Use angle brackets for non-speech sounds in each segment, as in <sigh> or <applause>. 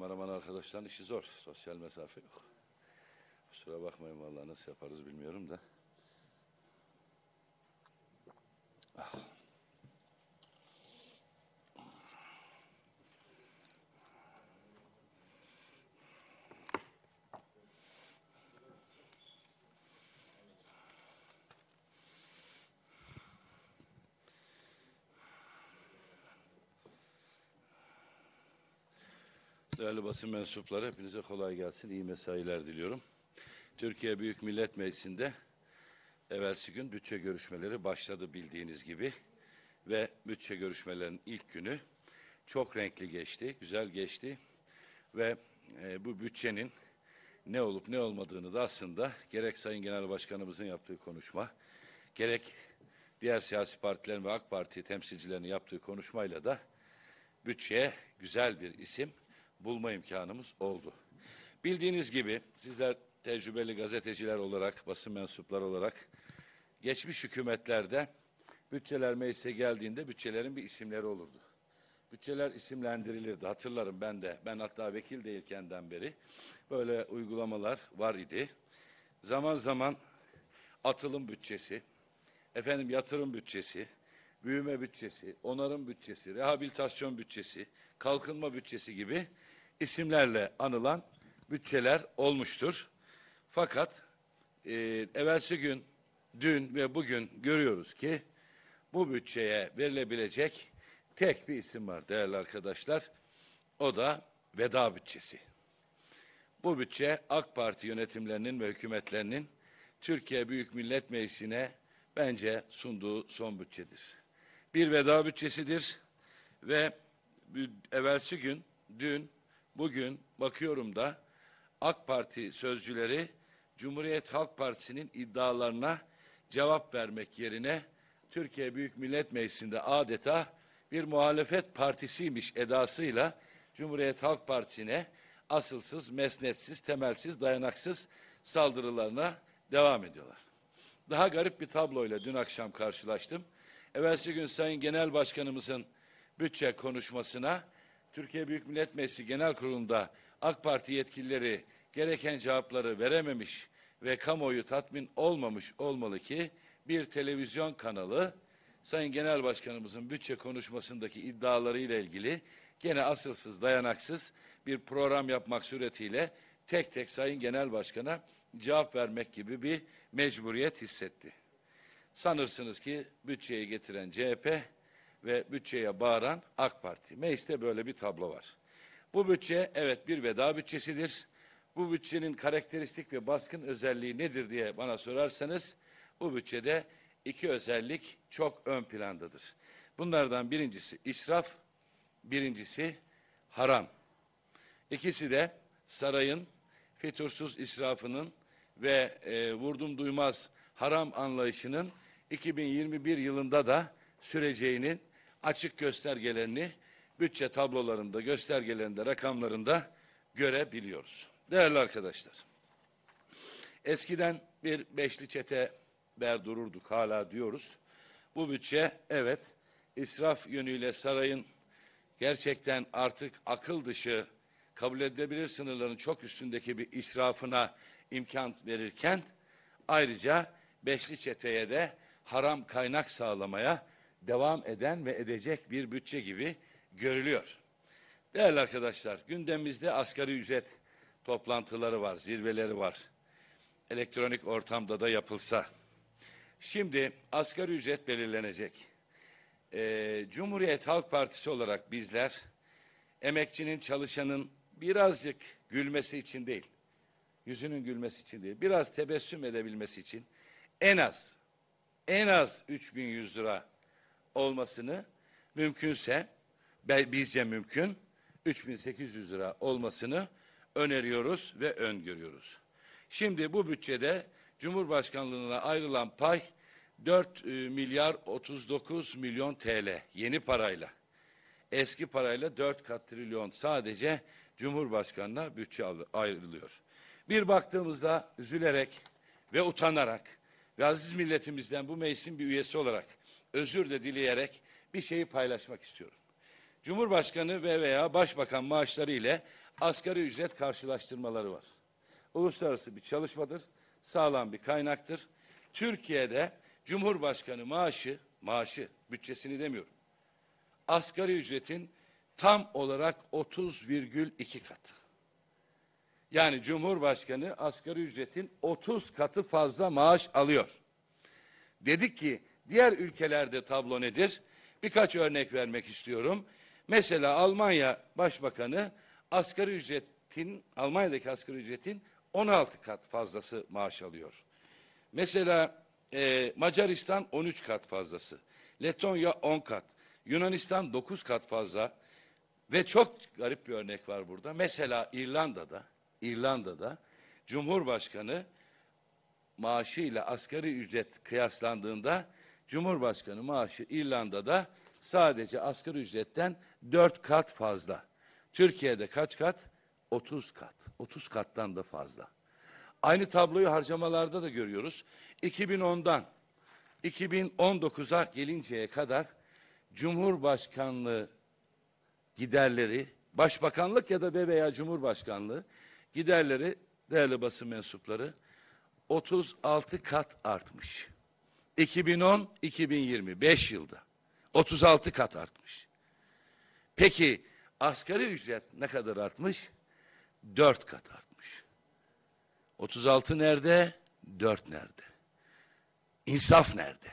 kameraman arkadaşların işi zor. Sosyal mesafe yok. Kusura bakmayın vallahi nasıl yaparız bilmiyorum da. Ah. Değerli basın mensupları hepinize kolay gelsin. iyi mesailer diliyorum. Türkiye Büyük Millet Meclisi'nde evvelsi gün bütçe görüşmeleri başladı bildiğiniz gibi. Ve bütçe görüşmelerinin ilk günü çok renkli geçti, güzel geçti. Ve e, bu bütçenin ne olup ne olmadığını da aslında gerek Sayın Genel Başkanımızın yaptığı konuşma, gerek diğer siyasi partilerin ve AK Parti temsilcilerinin yaptığı konuşmayla da bütçeye güzel bir isim bulma imkanımız oldu. Bildiğiniz gibi sizler tecrübeli gazeteciler olarak, basın mensupları olarak geçmiş hükümetlerde bütçeler meclise geldiğinde bütçelerin bir isimleri olurdu. Bütçeler isimlendirilirdi. Hatırlarım ben de. Ben hatta vekil değilkenden beri böyle uygulamalar var idi. Zaman zaman atılım bütçesi, efendim yatırım bütçesi, büyüme bütçesi, onarım bütçesi, rehabilitasyon bütçesi, kalkınma bütçesi gibi isimlerle anılan bütçeler olmuştur. Fakat e, evvelsi gün, dün ve bugün görüyoruz ki bu bütçeye verilebilecek tek bir isim var değerli arkadaşlar. O da veda bütçesi. Bu bütçe AK Parti yönetimlerinin ve hükümetlerinin Türkiye Büyük Millet Meclisi'ne bence sunduğu son bütçedir. Bir veda bütçesidir ve evvelsi gün, dün Bugün bakıyorum da AK Parti sözcüleri Cumhuriyet Halk Partisi'nin iddialarına cevap vermek yerine Türkiye Büyük Millet Meclisi'nde adeta bir muhalefet partisiymiş edasıyla Cumhuriyet Halk Partisi'ne asılsız, mesnetsiz, temelsiz, dayanaksız saldırılarına devam ediyorlar. Daha garip bir tabloyla dün akşam karşılaştım. Evvelsi gün Sayın Genel Başkanımızın bütçe konuşmasına Türkiye Büyük Millet Meclisi Genel Kurulu'nda AK Parti yetkilileri gereken cevapları verememiş ve kamuoyu tatmin olmamış olmalı ki bir televizyon kanalı Sayın Genel Başkanımızın bütçe konuşmasındaki iddialarıyla ilgili gene asılsız, dayanaksız bir program yapmak suretiyle tek tek Sayın Genel Başkan'a cevap vermek gibi bir mecburiyet hissetti. Sanırsınız ki bütçeyi getiren CHP ve bütçeye bağıran AK Parti. Mecliste böyle bir tablo var. Bu bütçe evet bir veda bütçesidir. Bu bütçenin karakteristik ve baskın özelliği nedir diye bana sorarsanız bu bütçede iki özellik çok ön plandadır. Bunlardan birincisi israf, birincisi haram. İkisi de sarayın fitursuz israfının ve e, vurdum duymaz haram anlayışının 2021 yılında da süreceğinin açık göstergelerini bütçe tablolarında, göstergelerinde, rakamlarında görebiliyoruz. Değerli arkadaşlar, eskiden bir beşli çete ber dururduk hala diyoruz. Bu bütçe evet israf yönüyle sarayın gerçekten artık akıl dışı kabul edilebilir sınırların çok üstündeki bir israfına imkan verirken ayrıca beşli çeteye de haram kaynak sağlamaya devam eden ve edecek bir bütçe gibi görülüyor. Değerli arkadaşlar, gündemimizde asgari ücret toplantıları var, zirveleri var. Elektronik ortamda da yapılsa. Şimdi asgari ücret belirlenecek. Ee, Cumhuriyet Halk Partisi olarak bizler emekçinin, çalışanın birazcık gülmesi için değil, yüzünün gülmesi için değil, biraz tebessüm edebilmesi için en az en az 3100 lira olmasını mümkünse bizce mümkün 3800 lira olmasını öneriyoruz ve öngörüyoruz. Şimdi bu bütçede Cumhurbaşkanlığına ayrılan pay 4 e, milyar 39 milyon TL yeni parayla. Eski parayla 4 kat trilyon sadece Cumhurbaşkanına bütçe ayrılıyor. Bir baktığımızda üzülerek ve utanarak ve aziz milletimizden bu meclisin bir üyesi olarak özür de dileyerek bir şeyi paylaşmak istiyorum. Cumhurbaşkanı ve veya başbakan maaşları ile asgari ücret karşılaştırmaları var. Uluslararası bir çalışmadır, sağlam bir kaynaktır. Türkiye'de Cumhurbaşkanı maaşı, maaşı, bütçesini demiyorum. Asgari ücretin tam olarak 30,2 katı. Yani Cumhurbaşkanı asgari ücretin 30 katı fazla maaş alıyor. Dedik ki Diğer ülkelerde tablo nedir? Birkaç örnek vermek istiyorum. Mesela Almanya Başbakanı asgari ücretin, Almanya'daki asgari ücretin 16 kat fazlası maaş alıyor. Mesela e, Macaristan 13 kat fazlası, Letonya 10 kat, Yunanistan 9 kat fazla ve çok garip bir örnek var burada. Mesela İrlanda'da, İrlanda'da Cumhurbaşkanı maaşıyla asgari ücret kıyaslandığında Cumhurbaşkanı maaşı İrlanda'da sadece asgari ücretten dört kat fazla. Türkiye'de kaç kat? Otuz kat. Otuz kattan da fazla. Aynı tabloyu harcamalarda da görüyoruz. 2010'dan 2019'a gelinceye kadar Cumhurbaşkanlığı giderleri, Başbakanlık ya da be veya Cumhurbaşkanlığı giderleri değerli basın mensupları 36 kat artmış. 2010-2025 yılda 36 kat artmış. Peki asgari ücret ne kadar artmış? 4 kat artmış. 36 nerede? 4 nerede? İnsaf nerede?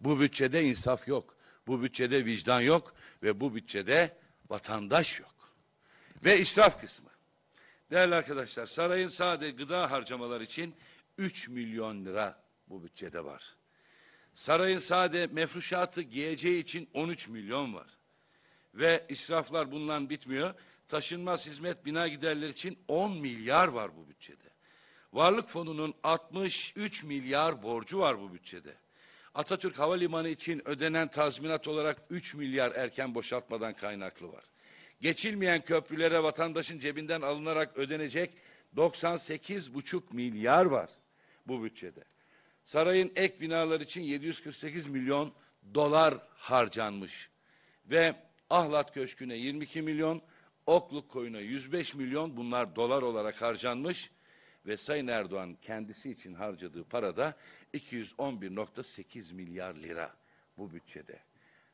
Bu bütçede insaf yok. Bu bütçede vicdan yok ve bu bütçede vatandaş yok. Ve israf kısmı. Değerli arkadaşlar sarayın sadece gıda harcamalar için 3 milyon lira bu bütçede var. Sarayın sade mefruşatı giyeceği için 13 milyon var. Ve israflar bundan bitmiyor. Taşınmaz hizmet bina giderleri için 10 milyar var bu bütçede. Varlık fonunun 63 milyar borcu var bu bütçede. Atatürk Havalimanı için ödenen tazminat olarak 3 milyar erken boşaltmadan kaynaklı var. Geçilmeyen köprülere vatandaşın cebinden alınarak ödenecek 98,5 milyar var bu bütçede. Sarayın ek binalar için 748 milyon dolar harcanmış ve Ahlat Köşkü'ne 22 milyon, Okluk Koyu'na 105 milyon bunlar dolar olarak harcanmış ve Sayın Erdoğan kendisi için harcadığı para da 211.8 milyar lira bu bütçede.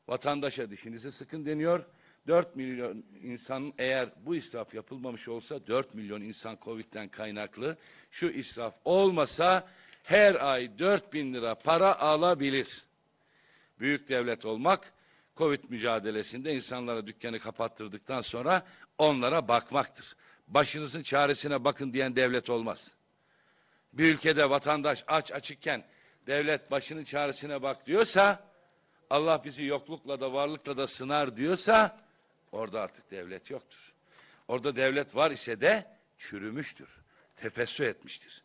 Vatandaşa dişinizi sıkın deniyor. 4 milyon insan eğer bu israf yapılmamış olsa 4 milyon insan Covid'den kaynaklı şu israf olmasa her ay 4 bin lira para alabilir. Büyük devlet olmak Covid mücadelesinde insanlara dükkanı kapattırdıktan sonra onlara bakmaktır. Başınızın çaresine bakın diyen devlet olmaz. Bir ülkede vatandaş aç açıkken devlet başının çaresine bak diyorsa Allah bizi yoklukla da varlıkla da sınar diyorsa orada artık devlet yoktur. Orada devlet var ise de çürümüştür, tefessü etmiştir.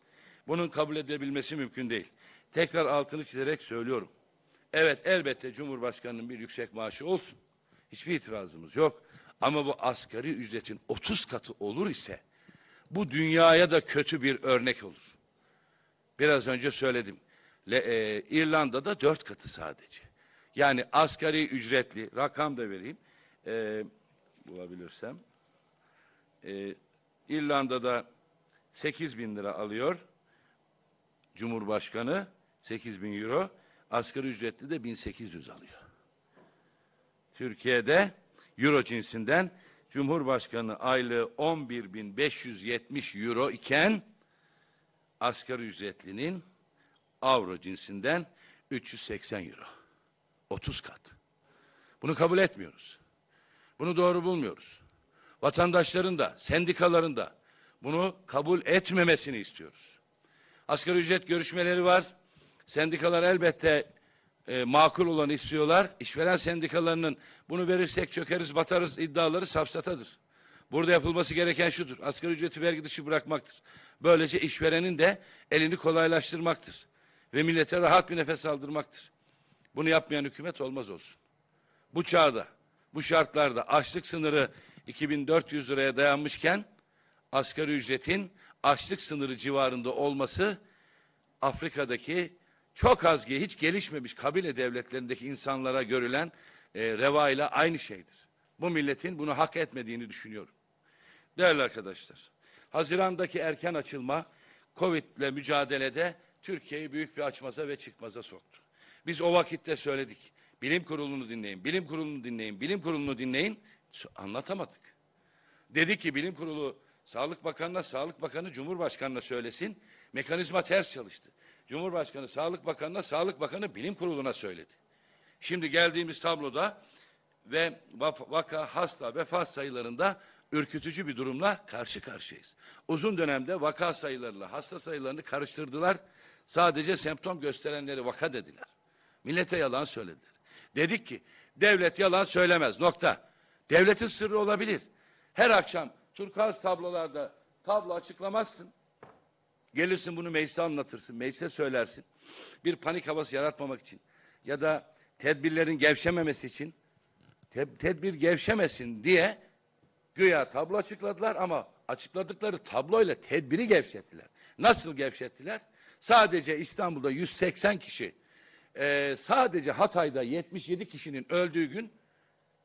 Bunun kabul edilebilmesi mümkün değil. Tekrar altını çizerek söylüyorum. Evet elbette Cumhurbaşkanı'nın bir yüksek maaşı olsun. Hiçbir itirazımız yok. Ama bu asgari ücretin 30 katı olur ise bu dünyaya da kötü bir örnek olur. Biraz önce söyledim. Le, e, İrlanda'da dört katı sadece. Yani asgari ücretli rakam da vereyim. E, bulabilirsem. E, İrlanda'da 8 bin lira alıyor. Cumhurbaşkanı 8 bin euro, asgari ücretli de 1800 alıyor. Türkiye'de euro cinsinden Cumhurbaşkanı aylığı 11.570 euro iken asgari ücretlinin avro cinsinden 380 euro. 30 kat. Bunu kabul etmiyoruz. Bunu doğru bulmuyoruz. Vatandaşların da, sendikaların da bunu kabul etmemesini istiyoruz. Asgari ücret görüşmeleri var. Sendikalar elbette e, makul olanı istiyorlar. İşveren sendikalarının bunu verirsek çökeriz batarız iddiaları safsatadır. Burada yapılması gereken şudur. Asgari ücreti vergi dışı bırakmaktır. Böylece işverenin de elini kolaylaştırmaktır. Ve millete rahat bir nefes aldırmaktır. Bunu yapmayan hükümet olmaz olsun. Bu çağda, bu şartlarda açlık sınırı 2400 liraya dayanmışken asgari ücretin açlık sınırı civarında olması Afrika'daki çok az hiç gelişmemiş kabile devletlerindeki insanlara görülen e, revayla aynı şeydir. Bu milletin bunu hak etmediğini düşünüyorum. Değerli arkadaşlar, Haziran'daki erken açılma Covid ile mücadelede Türkiye'yi büyük bir açmaza ve çıkmaza soktu. Biz o vakitte söyledik. Bilim kurulunu dinleyin, bilim kurulunu dinleyin, bilim kurulunu dinleyin. Anlatamadık. Dedi ki bilim kurulu Sağlık Bakanı'na, Sağlık Bakanı Cumhurbaşkanı'na söylesin. Mekanizma ters çalıştı. Cumhurbaşkanı Sağlık Bakanı'na, Sağlık Bakanı Bilim Kurulu'na söyledi. Şimdi geldiğimiz tabloda ve vaka, hasta, vefat sayılarında ürkütücü bir durumla karşı karşıyayız. Uzun dönemde vaka sayılarıyla hasta sayılarını karıştırdılar. Sadece semptom gösterenleri vaka dediler. Millete yalan söylediler. Dedik ki devlet yalan söylemez nokta. Devletin sırrı olabilir. Her akşam turkuaz tablolarda tablo açıklamazsın. Gelirsin bunu meclise anlatırsın, meclise söylersin. Bir panik havası yaratmamak için ya da tedbirlerin gevşememesi için te tedbir gevşemesin diye güya tablo açıkladılar ama açıkladıkları tabloyla tedbiri gevşettiler. Nasıl gevşettiler? Sadece İstanbul'da 180 kişi, e, sadece Hatay'da 77 kişinin öldüğü gün,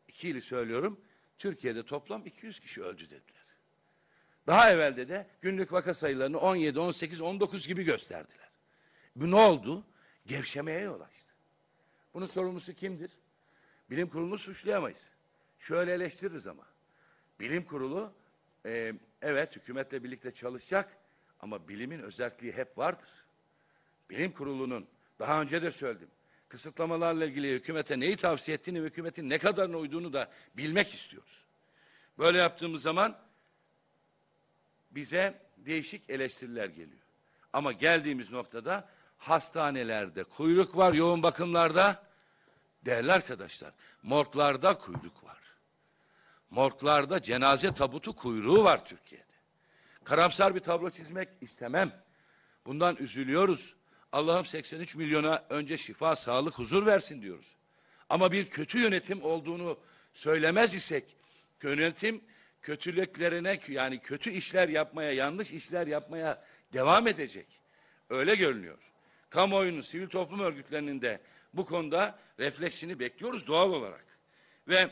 iki ili söylüyorum, Türkiye'de toplam 200 kişi öldü dediler. Daha evvelde de günlük vaka sayılarını 17, 18, 19 gibi gösterdiler. Bu ne oldu? Gevşemeye yol açtı. Bunun sorumlusu kimdir? Bilim kurulunu suçlayamayız. Şöyle eleştiririz ama. Bilim kurulu e, evet hükümetle birlikte çalışacak ama bilimin özelliği hep vardır. Bilim kurulunun daha önce de söyledim. Kısıtlamalarla ilgili hükümete neyi tavsiye ettiğini ve hükümetin ne kadarına uyduğunu da bilmek istiyoruz. Böyle yaptığımız zaman bize değişik eleştiriler geliyor. Ama geldiğimiz noktada hastanelerde kuyruk var, yoğun bakımlarda değerli arkadaşlar, morglarda kuyruk var. Morglarda cenaze tabutu kuyruğu var Türkiye'de. Karamsar bir tablo çizmek istemem. Bundan üzülüyoruz. Allah'ım 83 milyona önce şifa, sağlık, huzur versin diyoruz. Ama bir kötü yönetim olduğunu söylemez isek, yönetim kötülüklerine yani kötü işler yapmaya, yanlış işler yapmaya devam edecek. Öyle görünüyor. Kamuoyunun, sivil toplum örgütlerinin de bu konuda refleksini bekliyoruz doğal olarak. Ve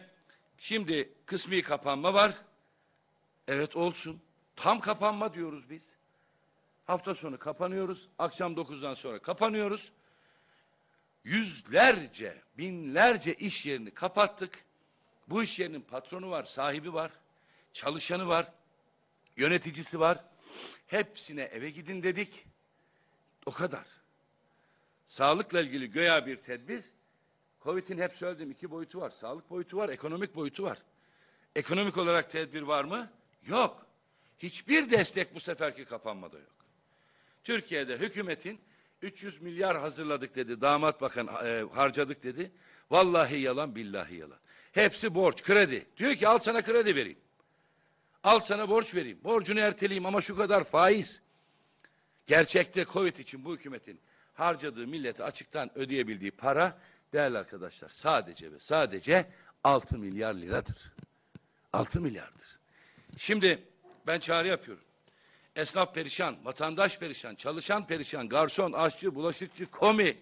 şimdi kısmi kapanma var. Evet olsun. Tam kapanma diyoruz biz. Hafta sonu kapanıyoruz. Akşam dokuzdan sonra kapanıyoruz. Yüzlerce, binlerce iş yerini kapattık. Bu iş yerinin patronu var, sahibi var çalışanı var, yöneticisi var. Hepsine eve gidin dedik. O kadar. Sağlıkla ilgili göya bir tedbir. Covid'in hep söylediğim iki boyutu var. Sağlık boyutu var, ekonomik boyutu var. Ekonomik olarak tedbir var mı? Yok. Hiçbir destek bu seferki kapanmada yok. Türkiye'de hükümetin 300 milyar hazırladık dedi. Damat bakan e, harcadık dedi. Vallahi yalan billahi yalan. Hepsi borç, kredi. Diyor ki al sana kredi vereyim. Al sana borç vereyim. Borcunu erteleyeyim ama şu kadar faiz. Gerçekte Covid için bu hükümetin harcadığı millete açıktan ödeyebildiği para değerli arkadaşlar sadece ve sadece 6 milyar liradır. 6 milyardır. Şimdi ben çağrı yapıyorum. Esnaf perişan, vatandaş perişan, çalışan perişan, garson, aşçı, bulaşıkçı, komi,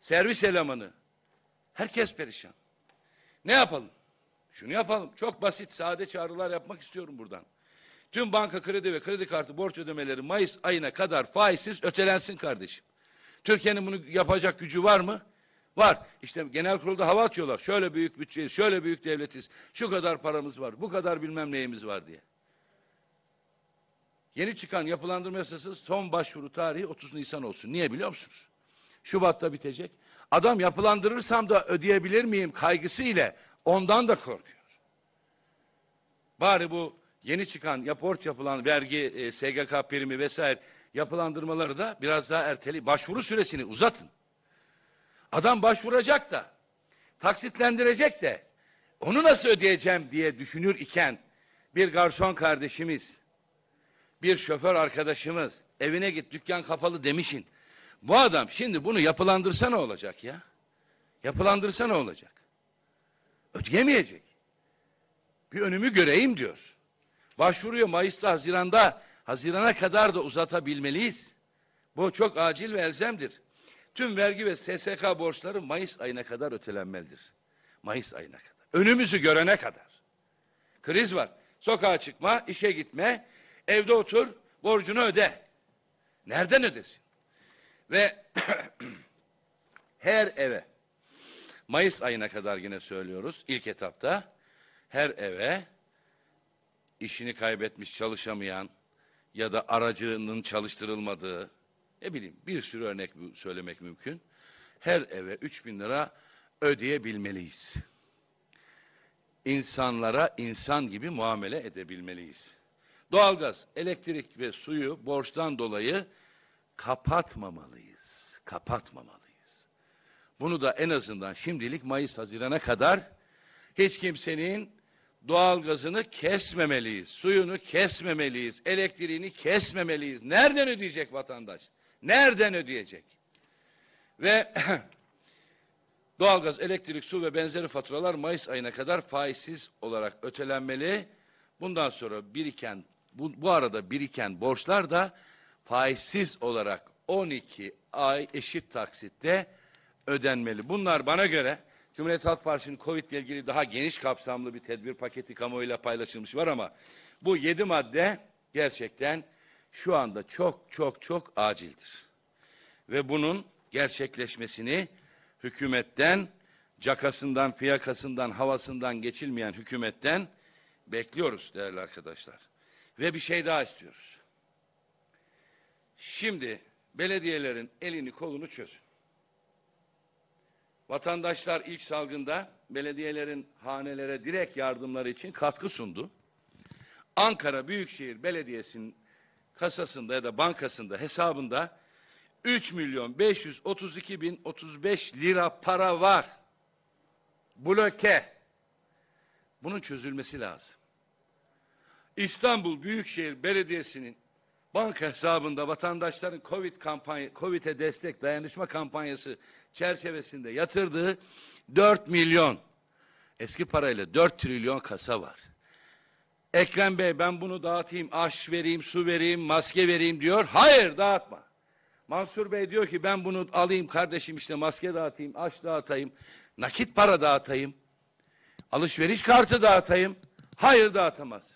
servis elemanı. Herkes perişan. Ne yapalım? Şunu yapalım. Çok basit, sade çağrılar yapmak istiyorum buradan. Tüm banka kredi ve kredi kartı borç ödemeleri Mayıs ayına kadar faizsiz ötelensin kardeşim. Türkiye'nin bunu yapacak gücü var mı? Var. İşte genel kurulda hava atıyorlar. Şöyle büyük bütçeyiz, şöyle büyük devletiz, şu kadar paramız var, bu kadar bilmem neyimiz var diye. Yeni çıkan yapılandırma yasası son başvuru tarihi 30 Nisan olsun. Niye biliyor musunuz? Şubat'ta bitecek. Adam yapılandırırsam da ödeyebilir miyim kaygısı ile Ondan da korkuyor. Bari bu yeni çıkan, yaport yapılan vergi, e, SGK primi vesaire yapılandırmaları da biraz daha erteli. Başvuru süresini uzatın. Adam başvuracak da, taksitlendirecek de, onu nasıl ödeyeceğim diye düşünür iken bir garson kardeşimiz, bir şoför arkadaşımız evine git dükkan kapalı demişin. Bu adam şimdi bunu yapılandırsa ne olacak ya? Yapılandırsa ne olacak? ödeyemeyecek. Bir önümü göreyim diyor. Başvuruyor Mayıs'ta Haziran'da Haziran'a kadar da uzatabilmeliyiz. Bu çok acil ve elzemdir. Tüm vergi ve SSK borçları Mayıs ayına kadar ötelenmelidir. Mayıs ayına kadar. Önümüzü görene kadar. Kriz var. Sokağa çıkma, işe gitme, evde otur, borcunu öde. Nereden ödesin? Ve <clears throat> her eve Mayıs ayına kadar yine söylüyoruz ilk etapta her eve işini kaybetmiş çalışamayan ya da aracının çalıştırılmadığı ne bileyim bir sürü örnek söylemek mümkün. Her eve 3 bin lira ödeyebilmeliyiz. İnsanlara insan gibi muamele edebilmeliyiz. Doğalgaz, elektrik ve suyu borçtan dolayı kapatmamalıyız. Kapatmamalı. Bunu da en azından şimdilik Mayıs Haziran'a kadar hiç kimsenin doğal gazını kesmemeliyiz, suyunu kesmemeliyiz, elektriğini kesmemeliyiz. Nereden ödeyecek vatandaş? Nereden ödeyecek? Ve <clears throat> doğalgaz, elektrik, su ve benzeri faturalar Mayıs ayına kadar faizsiz olarak ötelenmeli. Bundan sonra biriken bu, bu arada biriken borçlar da faizsiz olarak 12 ay eşit taksitte ödenmeli. Bunlar bana göre Cumhuriyet Halk Partisi'nin Covid ile ilgili daha geniş kapsamlı bir tedbir paketi kamuoyuyla paylaşılmış var ama bu yedi madde gerçekten şu anda çok çok çok acildir. Ve bunun gerçekleşmesini hükümetten, cakasından, fiyakasından, havasından geçilmeyen hükümetten bekliyoruz değerli arkadaşlar. Ve bir şey daha istiyoruz. Şimdi belediyelerin elini kolunu çözün. Vatandaşlar ilk salgında belediyelerin hanelere direkt yardımları için katkı sundu. Ankara Büyükşehir Belediyesi'nin kasasında ya da bankasında hesabında 3 milyon 532 bin 35 lira para var. Bloke. Bunun çözülmesi lazım. İstanbul Büyükşehir Belediyesi'nin banka hesabında vatandaşların Covid kampanya Covid'e destek dayanışma kampanyası çerçevesinde yatırdığı 4 milyon eski parayla 4 trilyon kasa var. Ekrem Bey ben bunu dağıtayım, aş vereyim, su vereyim, maske vereyim diyor. Hayır dağıtma. Mansur Bey diyor ki ben bunu alayım kardeşim işte maske dağıtayım, aş dağıtayım, nakit para dağıtayım, alışveriş kartı dağıtayım. Hayır dağıtamaz.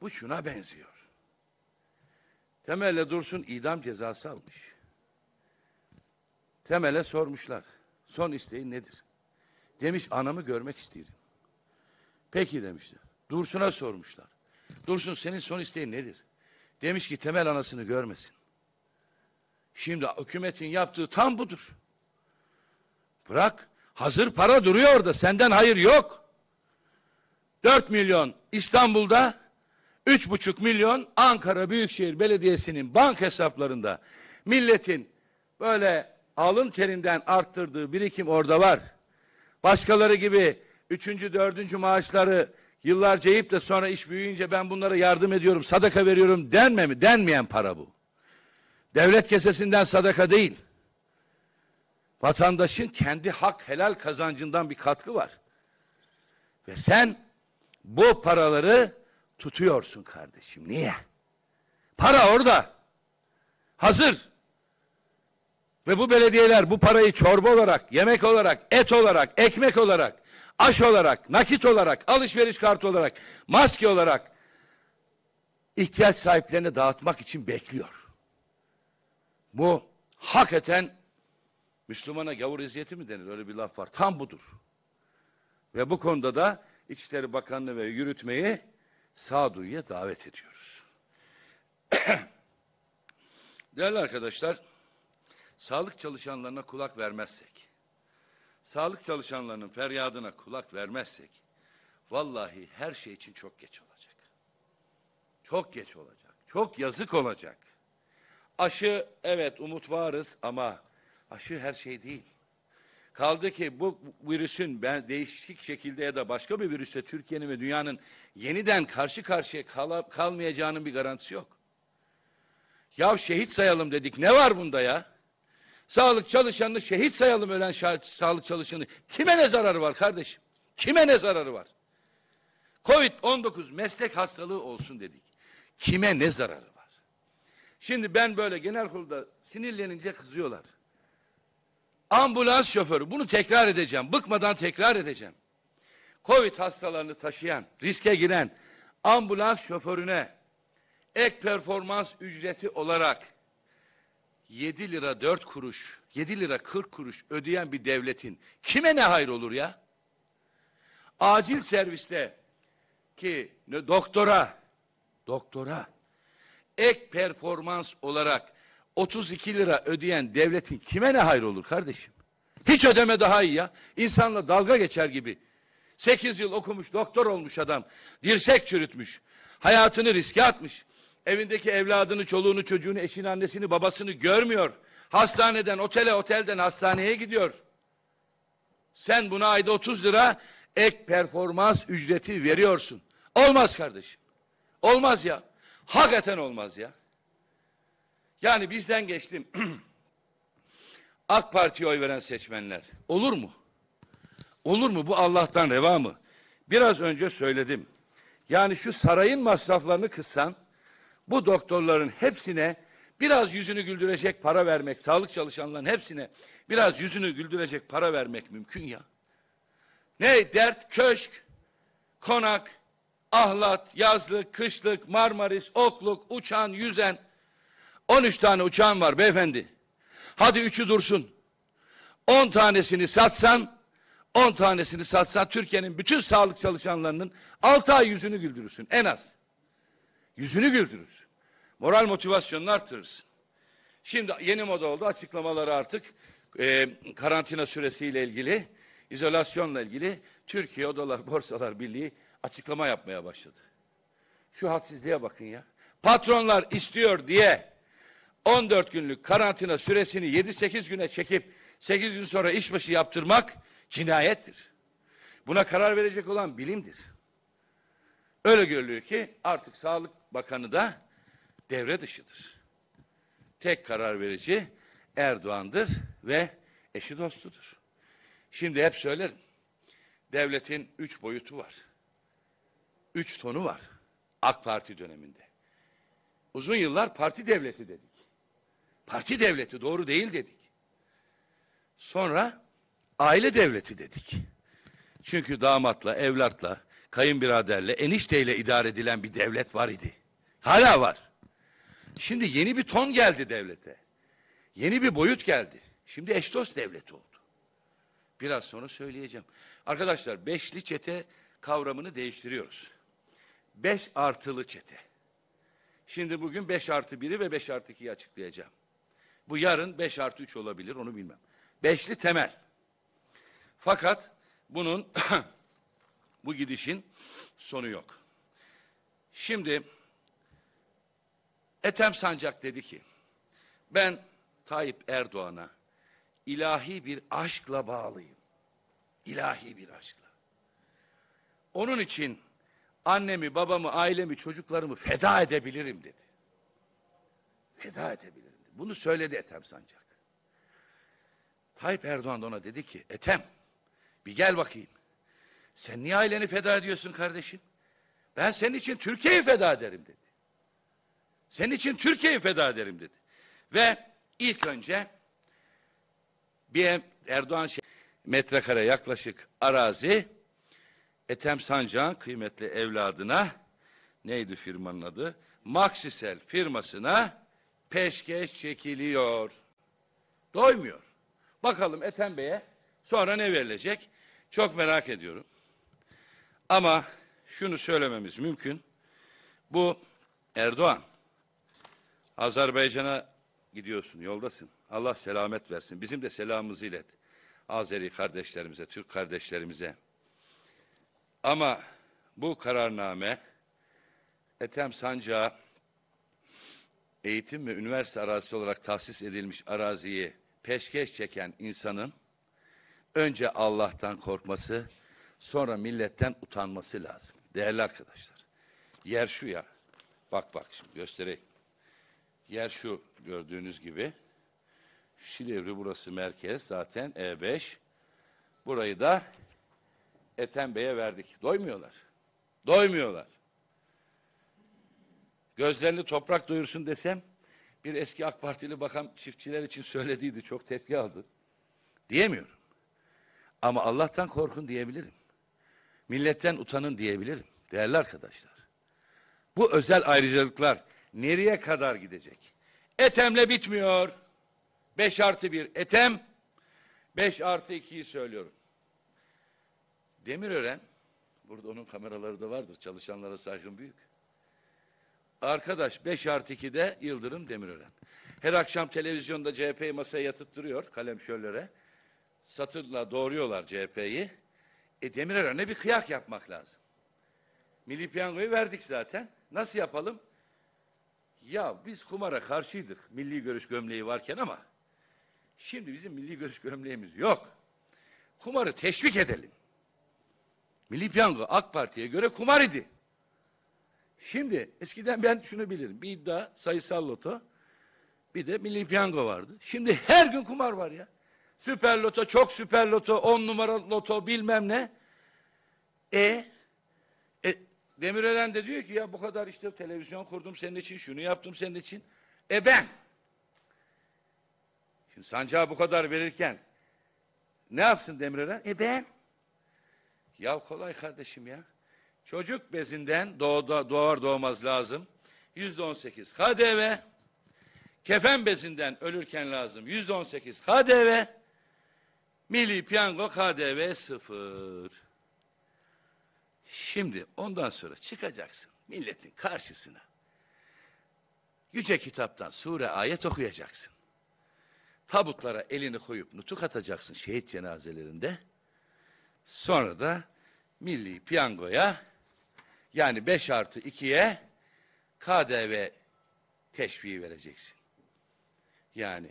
Bu şuna benziyor. Temel'e Dursun idam cezası almış. Temel'e sormuşlar. Son isteğin nedir? Demiş anamı görmek isterim. Peki demişler. Dursun'a sormuşlar. Dursun senin son isteğin nedir? Demiş ki Temel anasını görmesin. Şimdi hükümetin yaptığı tam budur. Bırak. Hazır para duruyor orada. Senden hayır yok. 4 milyon İstanbul'da Üç buçuk milyon Ankara Büyükşehir Belediyesi'nin bank hesaplarında milletin böyle alın terinden arttırdığı birikim orada var. Başkaları gibi üçüncü, dördüncü maaşları yıllarca yiyip de sonra iş büyüyünce ben bunlara yardım ediyorum, sadaka veriyorum denme mi? Denmeyen para bu. Devlet kesesinden sadaka değil. Vatandaşın kendi hak helal kazancından bir katkı var. Ve sen bu paraları tutuyorsun kardeşim. Niye? Para orada. Hazır. Ve bu belediyeler bu parayı çorba olarak, yemek olarak, et olarak, ekmek olarak, aş olarak, nakit olarak, alışveriş kartı olarak, maske olarak ihtiyaç sahiplerine dağıtmak için bekliyor. Bu hakikaten Müslümana gavur eziyeti mi denir? Öyle bir laf var. Tam budur. Ve bu konuda da İçişleri Bakanlığı ve yürütmeyi sağduyuya davet ediyoruz. <clears throat> Değerli arkadaşlar, sağlık çalışanlarına kulak vermezsek, sağlık çalışanlarının feryadına kulak vermezsek, vallahi her şey için çok geç olacak. Çok geç olacak, çok yazık olacak. Aşı, evet umut varız ama aşı her şey değil. Kaldı ki bu virüsün ben değişik şekilde ya da başka bir virüsle Türkiye'nin ve dünyanın yeniden karşı karşıya kal kalmayacağının bir garantisi yok. Ya şehit sayalım dedik. Ne var bunda ya? Sağlık çalışanını şehit sayalım ölen sağlık çalışanı. Kime ne zararı var kardeşim? Kime ne zararı var? Covid-19 meslek hastalığı olsun dedik. Kime ne zararı var? Şimdi ben böyle genel kurulda sinirlenince kızıyorlar ambulans şoförü bunu tekrar edeceğim. Bıkmadan tekrar edeceğim. Covid hastalarını taşıyan, riske giren ambulans şoförüne ek performans ücreti olarak 7 lira 4 kuruş, 7 lira 40 kuruş ödeyen bir devletin kime ne hayır olur ya? Acil serviste ki doktora, doktora ek performans olarak 32 lira ödeyen devletin kime ne hayır olur kardeşim? Hiç ödeme daha iyi ya. İnsanla dalga geçer gibi. 8 yıl okumuş, doktor olmuş adam. Dirsek çürütmüş. Hayatını riske atmış. Evindeki evladını, çoluğunu, çocuğunu, eşini, annesini, babasını görmüyor. Hastaneden, otele, otelden hastaneye gidiyor. Sen buna ayda 30 lira ek performans ücreti veriyorsun. Olmaz kardeşim. Olmaz ya. Hakikaten olmaz ya. Yani bizden geçtim. <clears throat> AK Parti'ye oy veren seçmenler. Olur mu? Olur mu? Bu Allah'tan reva mı? Biraz önce söyledim. Yani şu sarayın masraflarını kıssan, bu doktorların hepsine biraz yüzünü güldürecek para vermek, sağlık çalışanların hepsine biraz yüzünü güldürecek para vermek mümkün ya. Ne dert, köşk, konak, ahlat, yazlık, kışlık, marmaris, okluk, uçan, yüzen, 13 tane uçağım var beyefendi. Hadi üçü dursun. 10 tanesini satsan, 10 tanesini satsan Türkiye'nin bütün sağlık çalışanlarının 6 ay yüzünü güldürürsün en az. Yüzünü güldürürsün. Moral motivasyonunu arttırırsın. Şimdi yeni moda oldu açıklamaları artık e, karantina süresiyle ilgili, izolasyonla ilgili Türkiye Odalar <laughs> Borsalar Birliği açıklama yapmaya başladı. Şu hadsizliğe bakın ya. Patronlar istiyor diye 14 günlük karantina süresini 7-8 güne çekip 8 gün sonra işbaşı yaptırmak cinayettir. Buna karar verecek olan bilimdir. Öyle görülüyor ki artık Sağlık Bakanı da devre dışıdır. Tek karar verici Erdoğan'dır ve eşi dostudur. Şimdi hep söylerim. Devletin üç boyutu var. Üç tonu var. AK Parti döneminde. Uzun yıllar parti devleti dedik. Parti devleti doğru değil dedik. Sonra aile devleti dedik. Çünkü damatla, evlatla, kayınbiraderle, enişteyle idare edilen bir devlet var idi. Hala var. Şimdi yeni bir ton geldi devlete. Yeni bir boyut geldi. Şimdi eşdost devleti oldu. Biraz sonra söyleyeceğim. Arkadaşlar beşli çete kavramını değiştiriyoruz. Beş artılı çete. Şimdi bugün beş artı biri ve beş artı ikiyi açıklayacağım. Bu yarın 5 artı 3 olabilir onu bilmem. Beşli temel. Fakat bunun <clears throat> bu gidişin sonu yok. Şimdi Etem Sancak dedi ki ben Tayyip Erdoğan'a ilahi bir aşkla bağlıyım. İlahi bir aşkla. Onun için annemi, babamı, ailemi, çocuklarımı feda edebilirim dedi. Feda edebilirim. Bunu söyledi Ethem Sancak. Tayyip Erdoğan da ona dedi ki Ethem bir gel bakayım. Sen niye aileni feda ediyorsun kardeşim? Ben senin için Türkiye'yi feda ederim dedi. Senin için Türkiye'yi feda ederim dedi. Ve ilk önce bir Erdoğan şey, metrekare yaklaşık arazi Ethem Sancak'ın kıymetli evladına neydi firmanın adı? Maxisel firmasına peşkeş çekiliyor. Doymuyor. Bakalım Ethem Bey'e sonra ne verilecek? Çok merak ediyorum. Ama şunu söylememiz mümkün. Bu Erdoğan, Azerbaycan'a gidiyorsun, yoldasın. Allah selamet versin. Bizim de selamımızı ilet. Azeri kardeşlerimize, Türk kardeşlerimize. Ama bu kararname Ethem Sancağı eğitim ve üniversite arazisi olarak tahsis edilmiş araziyi peşkeş çeken insanın önce Allah'tan korkması, sonra milletten utanması lazım. Değerli arkadaşlar, yer şu ya. Bak bak şimdi göstereyim. Yer şu gördüğünüz gibi. Şilevri burası merkez zaten E5. Burayı da Eten Bey'e verdik. Doymuyorlar. Doymuyorlar. Gözlerini toprak doyursun desem bir eski AK Partili bakan çiftçiler için söylediydi. Çok tepki aldı. Diyemiyorum. Ama Allah'tan korkun diyebilirim. Milletten utanın diyebilirim. Değerli arkadaşlar. Bu özel ayrıcalıklar nereye kadar gidecek? Etem'le bitmiyor. Beş artı bir Etem. beş artı ikiyi söylüyorum. Demirören, burada onun kameraları da vardır. Çalışanlara saygım büyük. Arkadaş 5 artı 2'de Yıldırım Demirören. Her akşam televizyonda CHP'yi masaya yatıttırıyor kalem kalemşörlere. Satırla doğruyorlar CHP'yi. E Demirören'e bir kıyak yapmak lazım. Milli piyangoyu verdik zaten. Nasıl yapalım? Ya biz kumara karşıydık milli görüş gömleği varken ama şimdi bizim milli görüş gömleğimiz yok. Kumarı teşvik edelim. Milli piyango AK Parti'ye göre kumar idi. Şimdi eskiden ben şunu bilirim. Bir iddia sayısal loto bir de milli piyango vardı. Şimdi her gün kumar var ya. Süper loto, çok süper loto, on numara loto bilmem ne. E, e Demirören de diyor ki ya bu kadar işte televizyon kurdum senin için, şunu yaptım senin için. E ben. Şimdi sancağı bu kadar verirken ne yapsın Demirören? E ben. Ya kolay kardeşim ya. Çocuk bezinden doğar doğmaz lazım. Yüzde on sekiz KDV. Kefen bezinden ölürken lazım. Yüzde on sekiz KDV. Milli piyango KDV sıfır. Şimdi ondan sonra çıkacaksın milletin karşısına. Yüce kitaptan sure ayet okuyacaksın. Tabutlara elini koyup nutuk atacaksın şehit cenazelerinde. Sonra da milli piyangoya yani 5 artı 2'ye KDV teşviği vereceksin. Yani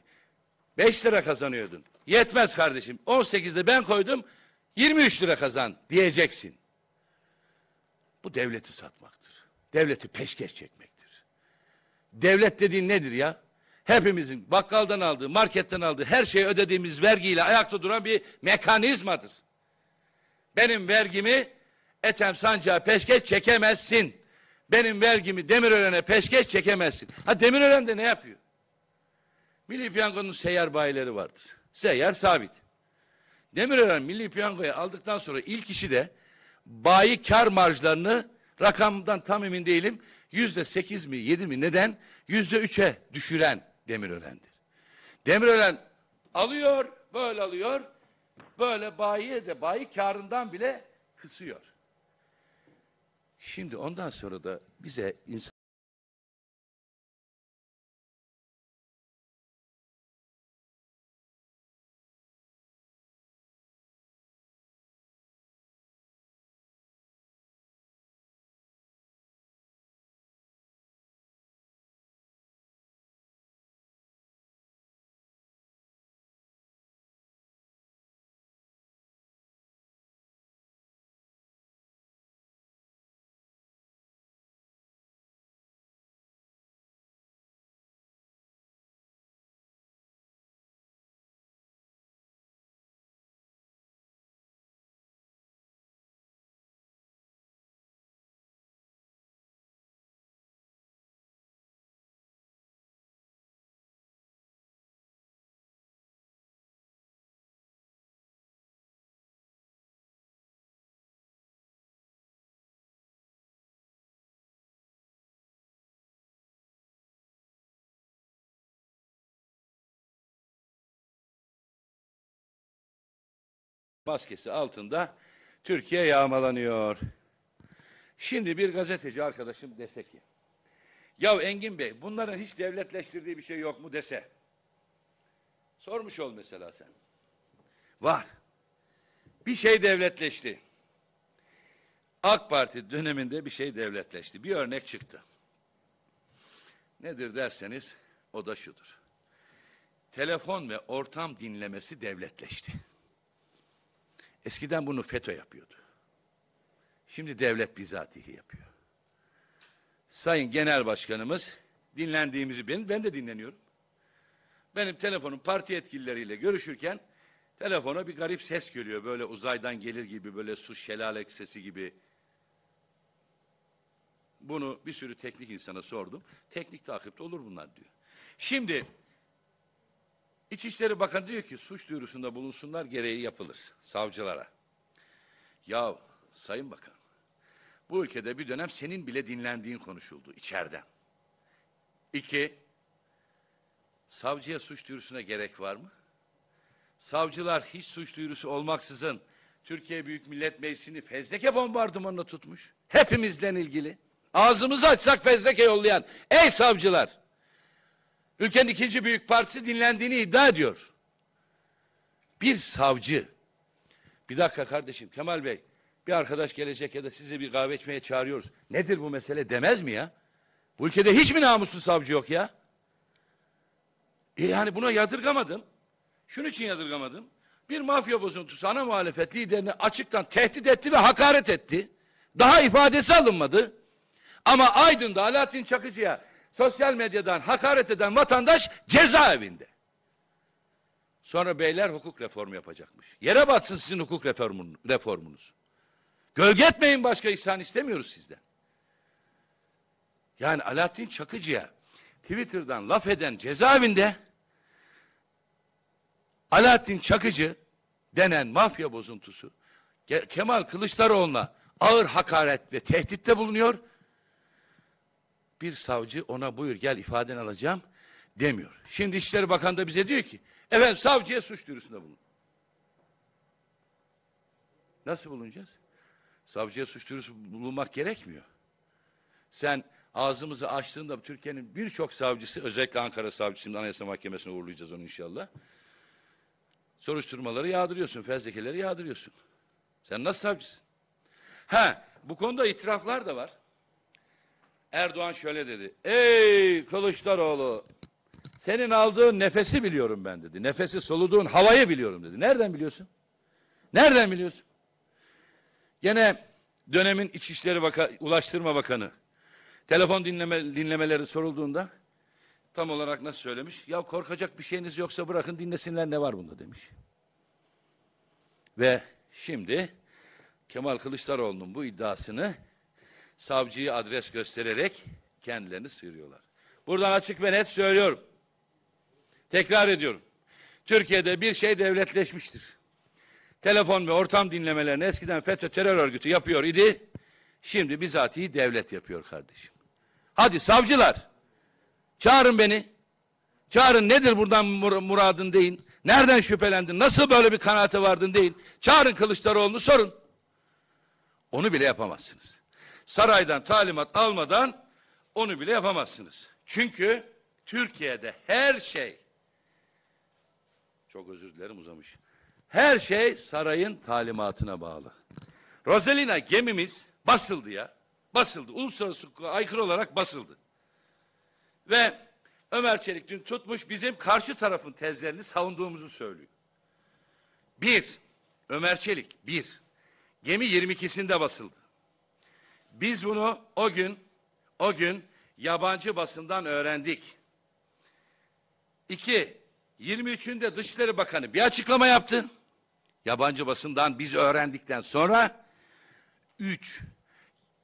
5 lira kazanıyordun. Yetmez kardeşim. 18'de ben koydum 23 lira kazan diyeceksin. Bu devleti satmaktır. Devleti peşkeş çekmektir. Devlet dediğin nedir ya? Hepimizin bakkaldan aldığı, marketten aldığı her şeyi ödediğimiz vergiyle ayakta duran bir mekanizmadır. Benim vergimi Etem Sancağı peşkeş çekemezsin. Benim vergimi Demirören'e peşkeş çekemezsin. Ha de ne yapıyor? Milli Piyango'nun seyyar bayileri vardır. Seyyar sabit. Demirören Milli Piyango'ya aldıktan sonra ilk işi de bayi kar marjlarını rakamdan tam emin değilim. Yüzde sekiz mi yedi mi neden? Yüzde üçe düşüren Demirören'dir. Demirören alıyor, böyle alıyor, böyle bayiye de bayi karından bile kısıyor. Şimdi ondan sonra da bize insan maskesi altında Türkiye yağmalanıyor. Şimdi bir gazeteci arkadaşım dese ki, ya Engin Bey bunların hiç devletleştirdiği bir şey yok mu dese, sormuş ol mesela sen. Var. Bir şey devletleşti. AK Parti döneminde bir şey devletleşti. Bir örnek çıktı. Nedir derseniz o da şudur. Telefon ve ortam dinlemesi devletleşti. Eskiden bunu FETÖ yapıyordu. Şimdi devlet bizatihi yapıyor. Sayın Genel Başkanımız dinlendiğimizi ben, ben de dinleniyorum. Benim telefonum parti yetkilileriyle görüşürken telefona bir garip ses geliyor. Böyle uzaydan gelir gibi böyle su şelale sesi gibi. Bunu bir sürü teknik insana sordum. Teknik takipte olur bunlar diyor. Şimdi İçişleri Bakanı diyor ki suç duyurusunda bulunsunlar gereği yapılır savcılara. Ya Sayın Bakan bu ülkede bir dönem senin bile dinlendiğin konuşuldu içeriden. İki, savcıya suç duyurusuna gerek var mı? Savcılar hiç suç duyurusu olmaksızın Türkiye Büyük Millet Meclisi'ni fezleke bombardımanına tutmuş. Hepimizden ilgili. Ağzımızı açsak fezleke yollayan. Ey savcılar! ülkenin ikinci büyük partisi dinlendiğini iddia ediyor. Bir savcı, bir dakika kardeşim Kemal Bey, bir arkadaş gelecek ya da sizi bir kahve içmeye çağırıyoruz. Nedir bu mesele demez mi ya? Bu ülkede hiç mi namuslu savcı yok ya? E yani buna yadırgamadım. Şunun için yadırgamadım. Bir mafya bozuntusu ana muhalefet liderini açıktan tehdit etti ve hakaret etti. Daha ifadesi alınmadı. Ama Aydın'da Alaaddin Çakıcı'ya sosyal medyadan hakaret eden vatandaş cezaevinde. Sonra beyler hukuk reformu yapacakmış. Yere batsın sizin hukuk reformun, reformunuz. Gölge etmeyin başka ihsan istemiyoruz sizden. Yani Alaaddin Çakıcı'ya Twitter'dan laf eden cezaevinde Alaaddin Çakıcı denen mafya bozuntusu Kemal Kılıçdaroğlu'na ağır hakaret ve tehditte bulunuyor bir savcı ona buyur gel ifaden alacağım demiyor. Şimdi İçişleri Bakanı da bize diyor ki efendim savcıya suç duyurusunda bulun. Nasıl bulunacağız? Savcıya suç duyurusu bulunmak gerekmiyor. Sen ağzımızı açtığında Türkiye'nin birçok savcısı özellikle Ankara şimdi Anayasa Mahkemesi'ne uğurlayacağız onu inşallah. Soruşturmaları yağdırıyorsun, fezlekeleri yağdırıyorsun. Sen nasıl savcısın? Ha, bu konuda itiraflar da var. Erdoğan şöyle dedi. Ey Kılıçdaroğlu senin aldığın nefesi biliyorum ben dedi. Nefesi soluduğun havayı biliyorum dedi. Nereden biliyorsun? Nereden biliyorsun? Gene dönemin İçişleri Baka Ulaştırma Bakanı telefon dinleme, dinlemeleri sorulduğunda tam olarak nasıl söylemiş? Ya korkacak bir şeyiniz yoksa bırakın dinlesinler ne var bunda demiş. Ve şimdi Kemal Kılıçdaroğlu'nun bu iddiasını savcıyı adres göstererek kendilerini sıyırıyorlar. Buradan açık ve net söylüyorum. Tekrar ediyorum. Türkiye'de bir şey devletleşmiştir. Telefon ve ortam dinlemelerini eskiden FETÖ terör örgütü yapıyor idi. Şimdi bizatihi devlet yapıyor kardeşim. Hadi savcılar çağırın beni. Çağırın nedir buradan mur muradın deyin. Nereden şüphelendin? Nasıl böyle bir kanaate vardın deyin. Çağırın Kılıçdaroğlu'nu sorun. Onu bile yapamazsınız saraydan talimat almadan onu bile yapamazsınız. Çünkü Türkiye'de her şey çok özür dilerim uzamış. Her şey sarayın talimatına bağlı. Rosalina gemimiz basıldı ya. Basıldı. Uluslararası aykırı olarak basıldı. Ve Ömer Çelik dün tutmuş bizim karşı tarafın tezlerini savunduğumuzu söylüyor. Bir, Ömer Çelik bir, gemi 22'sinde basıldı. Biz bunu o gün o gün yabancı basından öğrendik. İki, 23'ünde Dışişleri Bakanı bir açıklama yaptı. Yabancı basından biz öğrendikten sonra üç,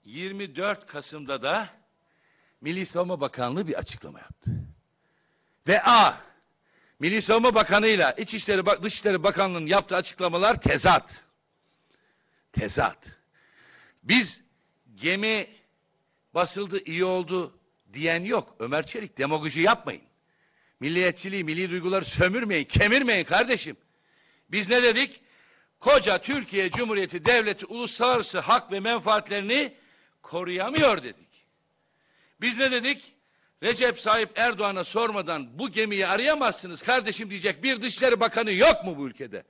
24 Kasım'da da Milli Savunma Bakanlığı bir açıklama yaptı. Ve A Milli Savunma Bakanı ile İçişleri Dışişleri Bakanlığı'nın yaptığı açıklamalar tezat. Tezat. Biz gemi basıldı iyi oldu diyen yok. Ömer Çelik demagoji yapmayın. Milliyetçiliği, milli duyguları sömürmeyin, kemirmeyin kardeşim. Biz ne dedik? Koca Türkiye Cumhuriyeti Devleti uluslararası hak ve menfaatlerini koruyamıyor dedik. Biz ne dedik? Recep Sayıp Erdoğan'a sormadan bu gemiyi arayamazsınız kardeşim diyecek bir Dışişleri Bakanı yok mu bu ülkede?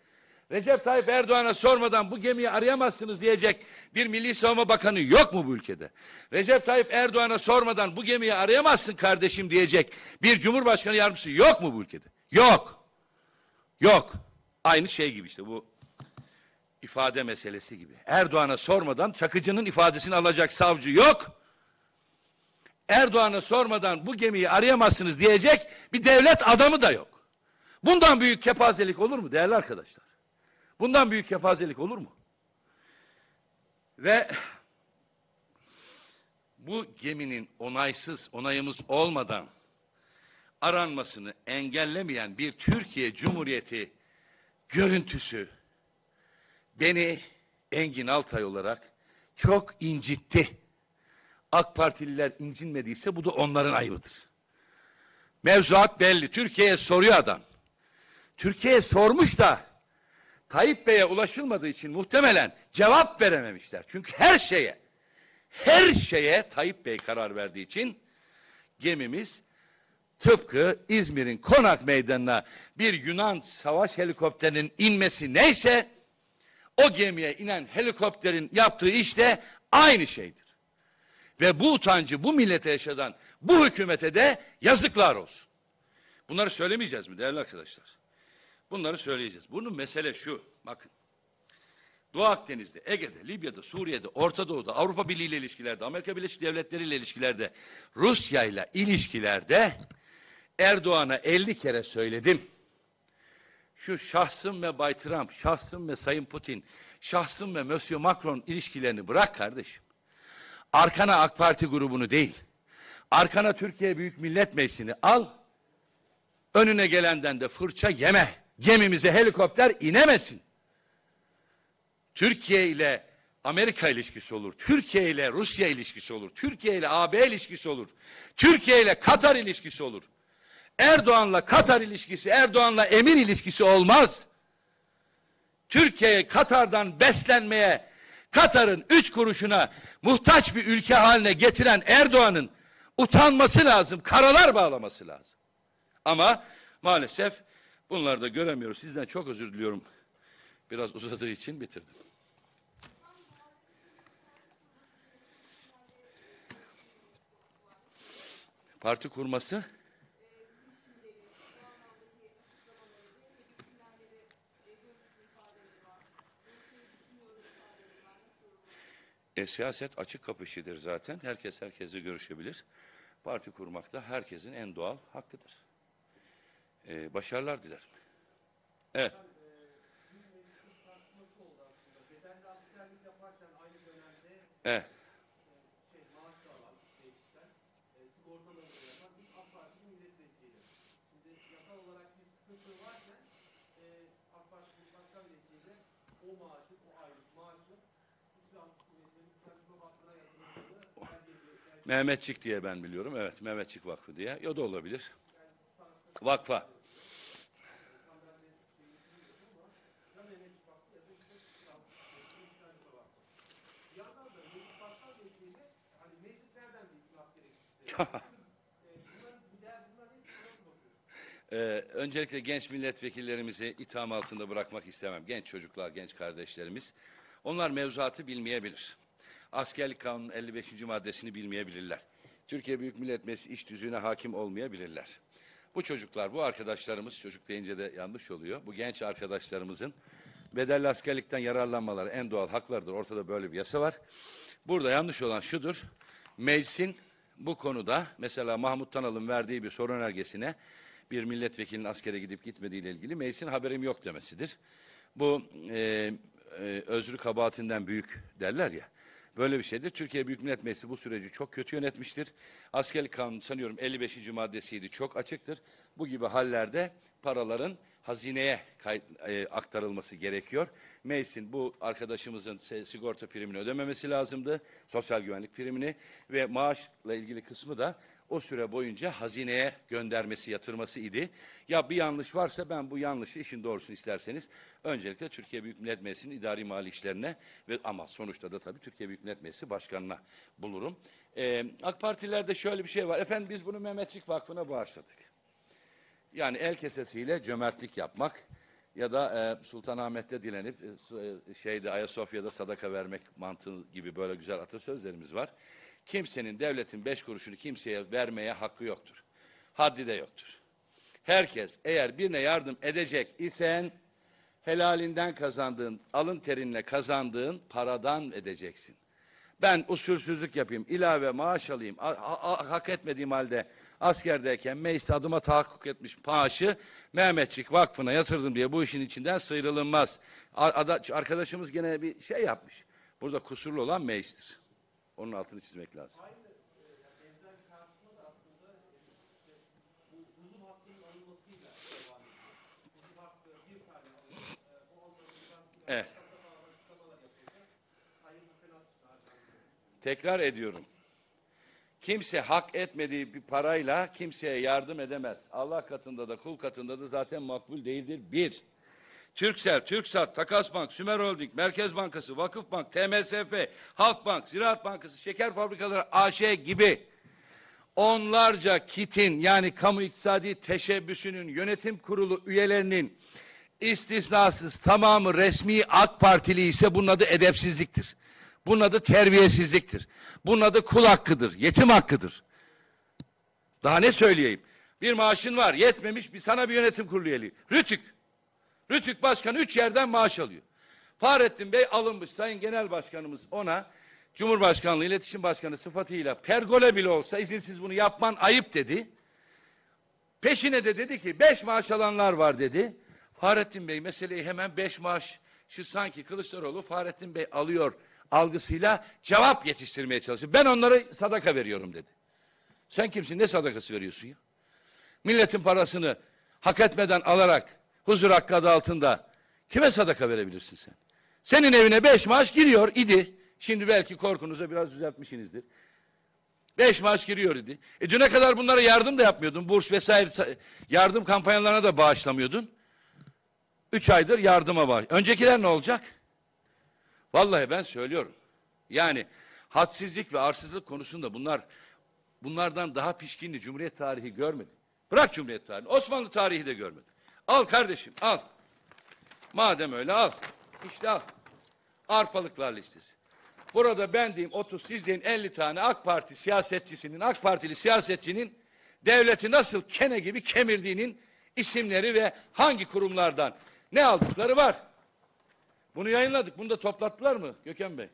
Recep Tayyip Erdoğan'a sormadan bu gemiyi arayamazsınız diyecek bir Milli Savunma Bakanı yok mu bu ülkede? Recep Tayyip Erdoğan'a sormadan bu gemiyi arayamazsın kardeşim diyecek bir Cumhurbaşkanı yardımcısı yok mu bu ülkede? Yok. Yok. Aynı şey gibi işte bu ifade meselesi gibi. Erdoğan'a sormadan Çakıcı'nın ifadesini alacak savcı yok. Erdoğan'a sormadan bu gemiyi arayamazsınız diyecek bir devlet adamı da yok. Bundan büyük kepazelik olur mu değerli arkadaşlar? Bundan büyük kepazelik olur mu? Ve bu geminin onaysız, onayımız olmadan aranmasını engellemeyen bir Türkiye Cumhuriyeti görüntüsü beni Engin Altay olarak çok incitti. AK Partililer incinmediyse bu da onların ayıbıdır. Mevzuat belli. Türkiye'ye soruyor adam. Türkiye'ye sormuş da Tayyip Bey'e ulaşılmadığı için muhtemelen cevap verememişler. Çünkü her şeye, her şeye Tayyip Bey karar verdiği için gemimiz tıpkı İzmir'in Konak Meydanı'na bir Yunan savaş helikopterinin inmesi neyse o gemiye inen helikopterin yaptığı işte aynı şeydir. Ve bu utancı bu millete yaşadan bu hükümete de yazıklar olsun. Bunları söylemeyeceğiz mi değerli arkadaşlar? Bunları söyleyeceğiz. Bunun mesele şu. Bakın. Doğu Akdeniz'de, Ege'de, Libya'da, Suriye'de, Orta Doğu'da, Avrupa Birliği ile ilişkilerde, Amerika Birleşik Devletleri ile ilişkilerde, Rusya ile ilişkilerde Erdoğan'a 50 kere söyledim. Şu şahsım ve Bay Trump, şahsım ve Sayın Putin, şahsım ve Monsieur Macron ilişkilerini bırak kardeşim. Arkana AK Parti grubunu değil, arkana Türkiye Büyük Millet Meclisi'ni al, önüne gelenden de fırça yeme gemimize helikopter inemesin. Türkiye ile Amerika ilişkisi olur. Türkiye ile Rusya ilişkisi olur. Türkiye ile AB ilişkisi olur. Türkiye ile Katar ilişkisi olur. Erdoğan'la Katar ilişkisi, Erdoğan'la emir ilişkisi olmaz. Türkiye Katar'dan beslenmeye, Katar'ın üç kuruşuna muhtaç bir ülke haline getiren Erdoğan'ın utanması lazım, karalar bağlaması lazım. Ama maalesef Bunları da göremiyoruz. Sizden çok özür diliyorum. Biraz uzadığı için bitirdim. Parti kurması E, siyaset açık kapı işidir zaten. Herkes herkesle görüşebilir. Parti kurmak da herkesin en doğal hakkıdır e, başarılar dilerim. Evet. Evet. Mehmetçik diye ben biliyorum. Evet, Mehmetçik Vakfı diye. Ya da olabilir vakfa. <laughs> ee, öncelikle genç milletvekillerimizi itham altında bırakmak istemem. Genç çocuklar, genç kardeşlerimiz. Onlar mevzuatı bilmeyebilir. Askerlik kanunun 55. maddesini bilmeyebilirler. Türkiye Büyük Millet Meclisi iş düzüğüne hakim olmayabilirler. Bu çocuklar, bu arkadaşlarımız, çocuk deyince de yanlış oluyor. Bu genç arkadaşlarımızın bedelli askerlikten yararlanmaları en doğal haklardır. Ortada böyle bir yasa var. Burada yanlış olan şudur. Meclisin bu konuda mesela Mahmut Tanal'ın verdiği bir soru önergesine bir milletvekilinin askere gidip gitmediği ile ilgili meclisin haberim yok demesidir. Bu e, e, özrü kabahatinden büyük derler ya böyle bir şeydir. Türkiye Büyük Millet Meclisi bu süreci çok kötü yönetmiştir. Askerlik kanunu sanıyorum 55. maddesiydi çok açıktır. Bu gibi hallerde paraların hazineye kay, e, aktarılması gerekiyor. Meclisin bu arkadaşımızın sigorta primini ödememesi lazımdı. Sosyal güvenlik primini ve maaşla ilgili kısmı da o süre boyunca hazineye göndermesi, yatırması idi. Ya bir yanlış varsa ben bu yanlışı işin doğrusunu isterseniz öncelikle Türkiye Büyük Millet Meclisi'nin idari mali işlerine ve ama sonuçta da tabii Türkiye Büyük Millet Meclisi Başkanı'na bulurum. Ee, AK Partilerde şöyle bir şey var. Efendim biz bunu Mehmetçik Vakfı'na bağışladık. Yani el kesesiyle cömertlik yapmak ya da e, Sultanahmet'te dilenip e, e, şeyde Ayasofya'da sadaka vermek mantığı gibi böyle güzel atasözlerimiz var. Kimsenin devletin beş kuruşunu kimseye vermeye hakkı yoktur. Haddi de yoktur. Herkes eğer birine yardım edecek isen helalinden kazandığın, alın terinle kazandığın paradan edeceksin. Ben usulsüzlük yapayım, ilave maaş alayım, a, a, hak etmediğim halde askerdeyken meclis adıma tahakkuk etmiş maaşı Mehmetçik Vakfı'na yatırdım diye bu işin içinden sıyrılınmaz. Arkadaşımız gene bir şey yapmış. Burada kusurlu olan meclistir. Onun altını çizmek lazım. Aynı e, e, e, Evet. Tekrar ediyorum. Kimse hak etmediği bir parayla kimseye yardım edemez. Allah katında da kul katında da zaten makbul değildir. Bir, Türksel, Türksat, Takasbank, Sümer Holding, Merkez Bankası, Vakıfbank, TMSF, Halkbank, Ziraat Bankası, Şeker Fabrikaları AŞ gibi onlarca kitin yani kamu iktisadi teşebbüsünün yönetim kurulu üyelerinin istisnasız tamamı resmi AK Partili ise bunun adı edepsizliktir. Bunun adı terbiyesizliktir. Bunun adı kul hakkıdır, yetim hakkıdır. Daha ne söyleyeyim? Bir maaşın var, yetmemiş bir sana bir yönetim kurulu üyeliği. Rütük. Rütük Başkanı üç yerden maaş alıyor. Fahrettin Bey alınmış. Sayın Genel Başkanımız ona Cumhurbaşkanlığı İletişim Başkanı sıfatıyla pergole bile olsa izinsiz bunu yapman ayıp dedi. Peşine de dedi ki beş maaş alanlar var dedi. Fahrettin Bey meseleyi hemen beş maaş şu sanki Kılıçdaroğlu Fahrettin Bey alıyor algısıyla cevap yetiştirmeye çalıştı. Ben onları sadaka veriyorum dedi. Sen kimsin? Ne sadakası veriyorsun ya? Milletin parasını hak etmeden alarak huzur hakkı adı altında kime sadaka verebilirsin sen? Senin evine beş maaş giriyor idi. Şimdi belki korkunuza biraz düzeltmişsinizdir. Beş maaş giriyor idi. E düne kadar bunlara yardım da yapmıyordun. Burs vesaire yardım kampanyalarına da bağışlamıyordun. Üç aydır yardıma bağış. Öncekiler ne olacak? Vallahi ben söylüyorum. Yani hadsizlik ve arsızlık konusunda bunlar bunlardan daha pişkinli Cumhuriyet tarihi görmedi. Bırak Cumhuriyet tarihini. Osmanlı tarihi de görmedi. Al kardeşim al. Madem öyle al. İşte al. Arpalıklar listesi. Burada ben diyeyim 30 siz deyin 50 tane AK Parti siyasetçisinin, AK Partili siyasetçinin devleti nasıl kene gibi kemirdiğinin isimleri ve hangi kurumlardan ne aldıkları var. Bunu yayınladık. Bunu da toplattılar mı Gökhan Bey?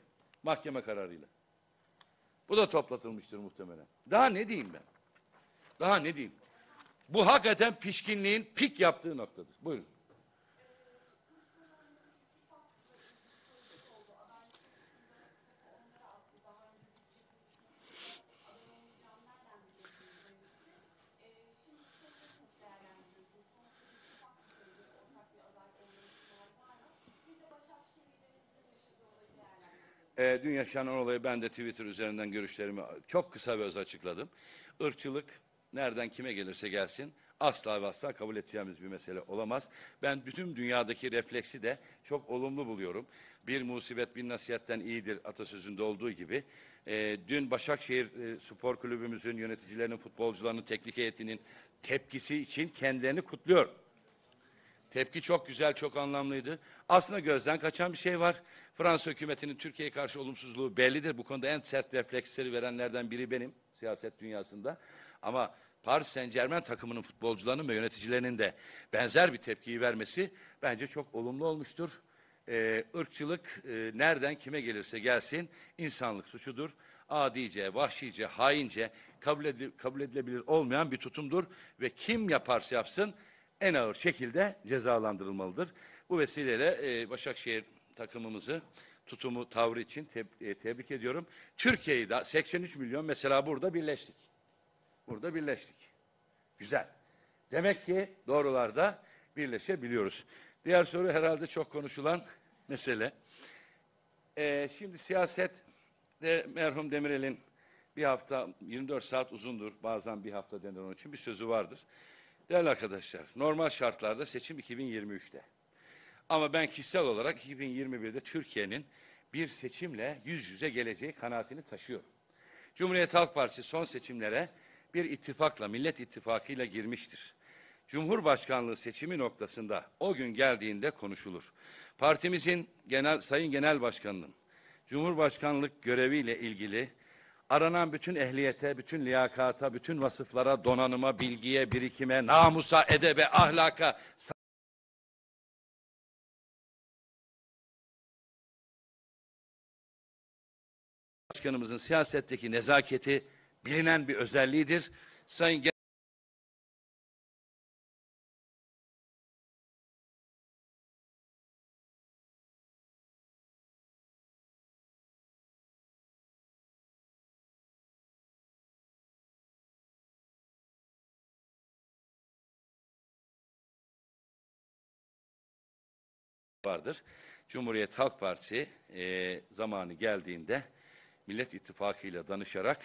Mahkeme kararıyla. Bu da toplatılmıştır muhtemelen. Daha ne diyeyim ben? Daha ne diyeyim? Bu hakikaten pişkinliğin pik yaptığı noktadır. Buyurun. E, dün yaşanan olayı ben de Twitter üzerinden görüşlerimi çok kısa ve öz açıkladım. Irkçılık nereden kime gelirse gelsin asla ve asla kabul edeceğimiz bir mesele olamaz. Ben bütün dünyadaki refleksi de çok olumlu buluyorum. Bir musibet bir nasihatten iyidir atasözünde olduğu gibi. E, dün Başakşehir e, Spor Kulübümüzün yöneticilerinin, futbolcularının, teknik heyetinin tepkisi için kendilerini kutluyorum. Tepki çok güzel, çok anlamlıydı. Aslında gözden kaçan bir şey var. Fransa hükümetinin Türkiye'ye karşı olumsuzluğu bellidir. Bu konuda en sert refleksleri verenlerden biri benim siyaset dünyasında. Ama Paris Saint Germain takımının futbolcularının ve yöneticilerinin de benzer bir tepkiyi vermesi bence çok olumlu olmuştur. Ee, ırkçılık e, nereden kime gelirse gelsin insanlık suçudur. Adice, vahşice, haince kabul, edile, kabul edilebilir olmayan bir tutumdur. Ve kim yaparsa yapsın en ağır şekilde cezalandırılmalıdır. Bu vesileyle e, Başakşehir takımımızı tutumu, tavrı için teb e, tebrik ediyorum. Türkiye'yi de 83 milyon mesela burada birleştik. Burada birleştik. Güzel. Demek ki doğrularda birleşebiliyoruz. Diğer soru herhalde çok konuşulan mesele. Ee, şimdi siyaset de merhum Demirel'in bir hafta 24 saat uzundur bazen bir hafta denir onun için bir sözü vardır. Değerli arkadaşlar, normal şartlarda seçim 2023'te. Ama ben kişisel olarak 2021'de Türkiye'nin bir seçimle yüz yüze geleceği kanaatini taşıyorum. Cumhuriyet Halk Partisi son seçimlere bir ittifakla, Millet İttifakı'yla girmiştir. Cumhurbaşkanlığı seçimi noktasında o gün geldiğinde konuşulur. Partimizin genel, Sayın Genel Başkanı'nın Cumhurbaşkanlık göreviyle ilgili aranan bütün ehliyete, bütün liyakata, bütün vasıflara, donanıma, bilgiye, birikime, namusa, edebe, ahlaka Başkanımızın siyasetteki nezaketi bilinen bir özelliğidir. Sayın vardır. Cumhuriyet Halk Partisi e, zamanı geldiğinde Millet İttifakı ile danışarak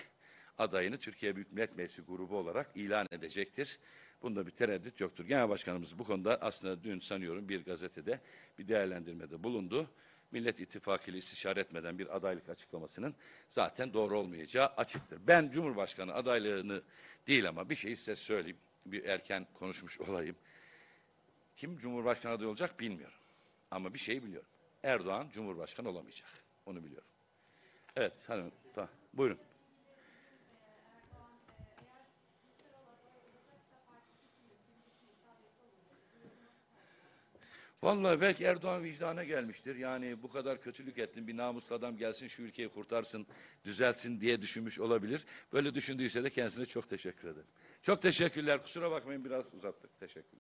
adayını Türkiye Büyük Millet Meclisi grubu olarak ilan edecektir. Bunda bir tereddüt yoktur. Genel Başkanımız bu konuda aslında dün sanıyorum bir gazetede bir değerlendirmede bulundu. Millet İttifakı ile istişare etmeden bir adaylık açıklamasının zaten doğru olmayacağı açıktır. Ben Cumhurbaşkanı adaylığını değil ama bir şey size söyleyeyim. Bir erken konuşmuş olayım. Kim Cumhurbaşkanı adayı olacak bilmiyorum. Ama bir şey biliyorum. Erdoğan Cumhurbaşkanı olamayacak. Onu biliyorum. Evet hanım. Tamam. Buyurun. Vallahi belki Erdoğan vicdana gelmiştir. Yani bu kadar kötülük ettin bir namuslu adam gelsin şu ülkeyi kurtarsın, düzelsin diye düşünmüş olabilir. Böyle düşündüyse de kendisine çok teşekkür ederim. Çok teşekkürler. Kusura bakmayın biraz uzattık. Teşekkürler.